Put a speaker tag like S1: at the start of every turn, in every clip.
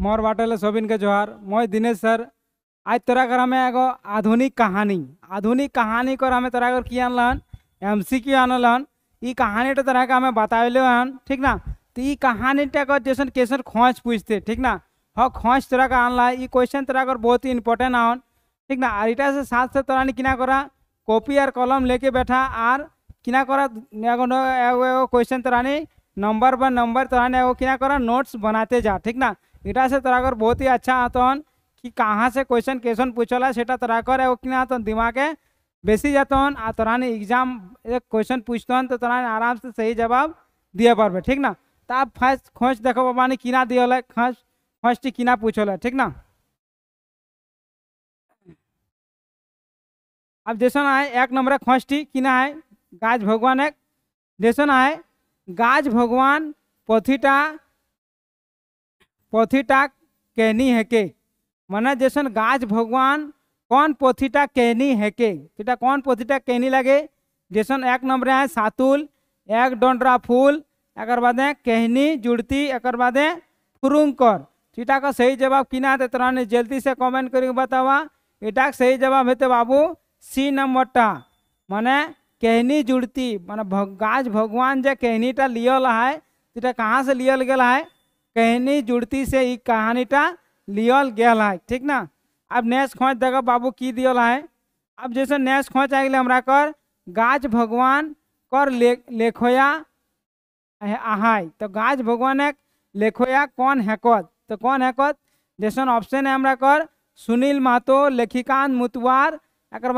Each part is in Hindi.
S1: मोर बाटल सोबिन के जोहार मैं दिनेश सर आज तोरा कर हमें एगो आधुनिक कहानी आधुनिक कहानी को हमें तोरा कर आनल हन एम सी क्यू आनल हन कहानी तो तोरा के हमें बतावले हन ठीक ना तो कहानी को जैसन कैसन खोज पूछते ठीक ना हाँ खोज तोरा का आनला इ क्वेश्चन तोरा कर बहुत ही इंपॉर्टेंट आन ठीक ना और इटा से साथ से तोरा ने किना करा कॉपी और कलम लेके बैठा आर किना करा एगो एगो क्वेश्चन तोरा ने नंबर बाय नंबर तोरा ने एगो किना करा नोट्स बनाते जा ठीक ना इटा से तोरा बहुत ही अच्छा आतन तो कि कहाँ से क्वेश्चन क्वेश्चन पूछला सेटा तोरा कर किना तो दिमागे बेसी जातन आ तोरा एग्जाम एक क्वेश्चन पूछतन तो तोरा आराम से सही जवाब दिए पड़े ठीक ना तो आप फर्स्ट खोज देखो मानी किना दियल है फर्स्ट फर्स्ट किना पूछल है ठीक ना अब जैसा ना है एक नंबर खोष्टी किना है गाज भगवान एक जैसा ना है गाज भगवान पथीटा पोथीटा कहनी है के मना जैसन गाज भगवान कौन पोथीटा कहनी है के बेटा कौन पोथीटा कहनी लगे जैसन एक नंबर है सातुल एक डोंडरा फूल एक बाद कहनी जुड़ती एक बाद फुरुंकर सीटा का सही जवाब किना है तोरा जल्दी से कमेंट करके बतावा इटा सही जवाब हेतु तो बाबू सी नंबर टा मने कहनी जुड़ती मैंने गाज भगवान जे कहनी टा लियल है तो कहाँ से लियल गया है कहनी जुड़ती से कहानी कहानीटा लियल गया है ठीक ना अब नेस खोज देगा बाबू की दियल है अब जैसे नेस खोज आ गए हमारा कर गाज भगवान कर ले, लेखोया आहाय तो गाज भगवान एक लेखोया कौन हैकत तो कौन हैकत जैसे ऑप्शन है हमारा कर सुनील महतो लेखिकांत मुतवार एक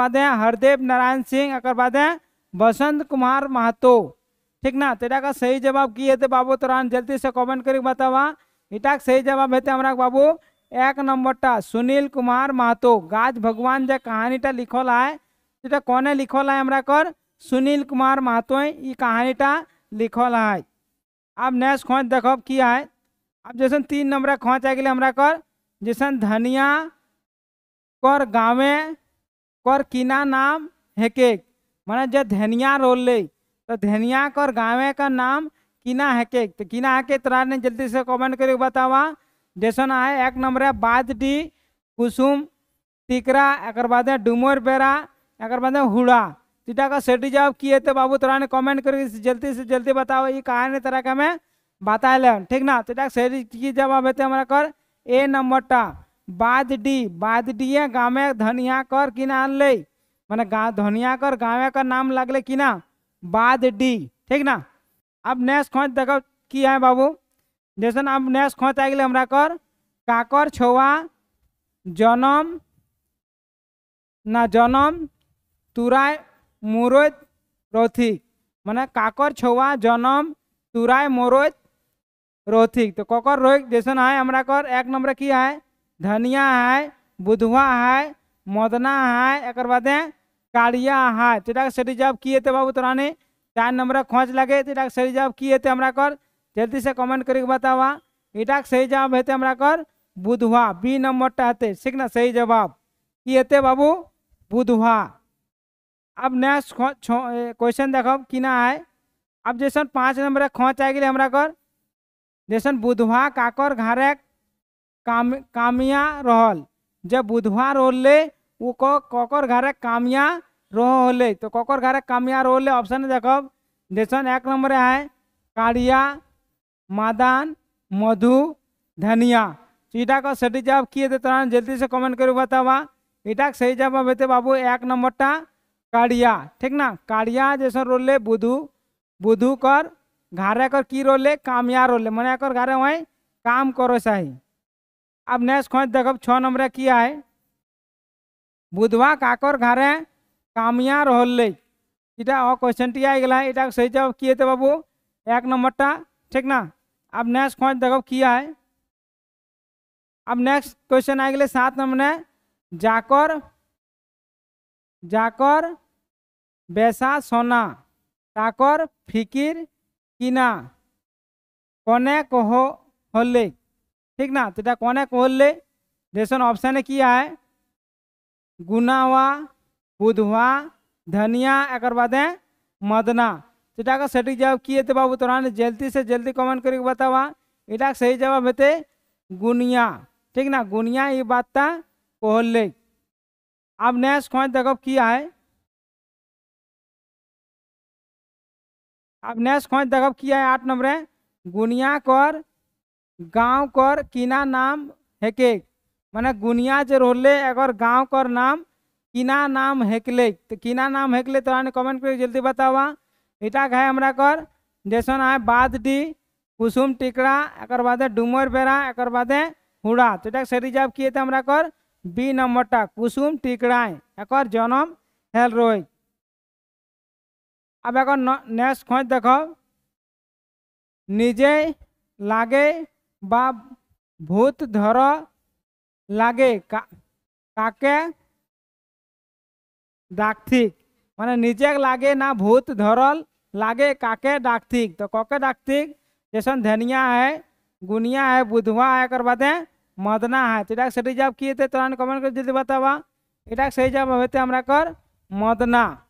S1: हरदेव नारायण सिंह एक बसंत कुमार महतो ठीक ना तो यहाँ सही जवाब की हे बाबू तोरा जल्दी से कमेंट कर बतावा इटा सही जवाब हेतु हमारा बाबू एक टा सुनील कुमार महतो गाज भगवान जो टा लिखल है तो लिखल है हमारा कर सुनील कुमार महतो ये टा लिखल है अब नेक्स्ट खोज देख कि है अब जैसे तीन नंबर खोज आ गए हमारा कर जैसे धनिया कर गावे कर किना नाम हेके माना जो धनिया रोल ले तो धनिया कर गाँव का नाम किना है के तो किना है के तो ने जल्दी से कमेंट करके बतावा जैसा है एक नंबर है बादडी कुसुम तिकरा एक बाद डुमर बेरा एक बाद हुड़ा तीटा का सेटी जवाब किए थे बाबू तोरा ने कमेंट करके जल्दी से जल्दी बताओ ये कहानी के तो का मैं ले ठीक ना तीटा सही की जवाब है हमारा कर ए नंबर टा बाद डी बाद डी गाँव धनिया कर किना ले मैंने गाँव धनिया कर गाँव का नाम लगल किना बाद डी ठीक ना अब नेक्स्ट खोज देखो कि है बाबू जैसे अब नेक्स्ट खोज आ गए हमारा कर काकर छुआ जन्म ना जन्म तुराय मुरोत रोथिक मैंने काकर छुआ जन्म तुराय मुरोत रोथिक तो ककर रोहित जैसे है हमारा कर एक नंबर की है धनिया है बुधवा है मदना है एक बाद गाड़िया है हाँ, जेटा तो से रिजर्व किए थे बाबू तोरा ने चार नंबर खोज लगे जेटा तो से रिजर्व किए थे हमारा कर जल्दी से कमेंट करके बतावा इटा सही जवाब हेते हमारा कर बुधवा बी नंबर टा हेते ठीक ना सही जवाब की हेते बाबू बुधवा अब नेक्स्ट क्वेश्चन देखो कि ना है अब जैसन पाँच नंबर खोच आ गए हमारा कर जैसन बुधवा काकर घारे काम कामिया रहल जब बुधवा रोल ले वो ककर घरे कामिया रह होले तो ककर घरे कामिया रह होले ऑप्शन देख जैसन एक नंबर है काड़िया मादान मधु धनिया तो इटा का सही जवाब किए थे तोरा जल्दी से कमेंट कर बतावा इटा सही जवाब हेते बाबू एक नंबर टा काड़िया ठीक ना काड़िया रोल ले बुधू बुधू कर घरे कर की रोले कामिया ले मैंने एक घरे वहीं काम करो सही अब नेक्स्ट खोज देख छः नंबर किया है बुधवा काकर বুধবা কাকর ঘরে इटा রহলে क्वेश्चन टी आई गला इटा सही जवाब किए थे बाबू एक नंबर टा ठीक ना अब नेक्स्ट खोज देखो किया है अब नेक्स्ट क्वेश्चन आई गले सात नंबर ने जाकर जाकर बैसा सोना ताकर फिकिर किना कोने कहो होले ठीक ना तो कौने को होले जैसन ऑप्शन है किया है गुना हुआ बुध हुआ धनिया एक बाद मदना का सटीक जवाब किए थे बाबू तोरा जल्दी से जल्दी कमेंट करके बतावा इटा सही जवाब हेते गुनिया ठीक ना गुनिया ये बात था कहल अब नेक्स्ट क्वेश्चन देखो किया है अब नेक्स्ट क्वेश्चन देखो किया है आठ नंबर गुनिया कर गांव कर किना नाम हेकेक मैंने गुनिया जो रोले अगर गाँव कर नाम किना नाम हेकले तो किना नाम हेकले तोरा ने कमेंट कर जल्दी बतावा इटा है हमरा कर जैसन है बाद डी कुसुम टिकड़ा एक बादे डुमर बेरा एक बादे हुड़ा तो इटा से रिजर्व किए थे हमरा कर बी नम्बर टा कुसुम टिकड़ाए एक जन्म हेल रोई अब एक नेक्स्ट खोज देख निजे लागे बा भूत धर लागे का डाकथिक मान निजे लागे ना भूत धरल लागे काके डाकथिक तो कके डाकथिक जैसा धनिया है गुनिया है बुधवा है एक बाद मदना है तो इटा सही जब किए थे तुरंत तो कमेंट कर जल्दी बताबा इटा सही जब हेते हमारा कर मदना